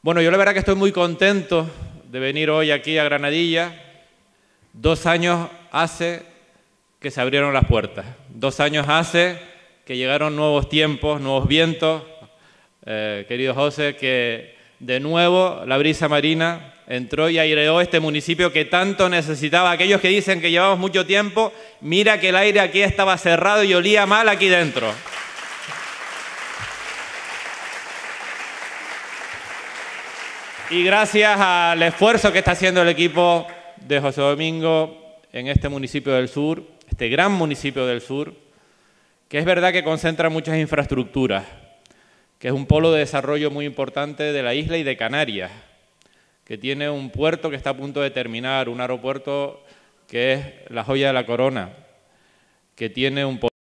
Bueno, yo la verdad que estoy muy contento de venir hoy aquí a Granadilla. Dos años hace que se abrieron las puertas. Dos años hace que llegaron nuevos tiempos, nuevos vientos. Eh, querido José, que de nuevo la brisa marina entró y aireó este municipio que tanto necesitaba. Aquellos que dicen que llevamos mucho tiempo, mira que el aire aquí estaba cerrado y olía mal aquí dentro. Y gracias al esfuerzo que está haciendo el equipo de José Domingo en este municipio del sur, este gran municipio del sur, que es verdad que concentra muchas infraestructuras, que es un polo de desarrollo muy importante de la isla y de Canarias, que tiene un puerto que está a punto de terminar, un aeropuerto que es la joya de la corona, que tiene un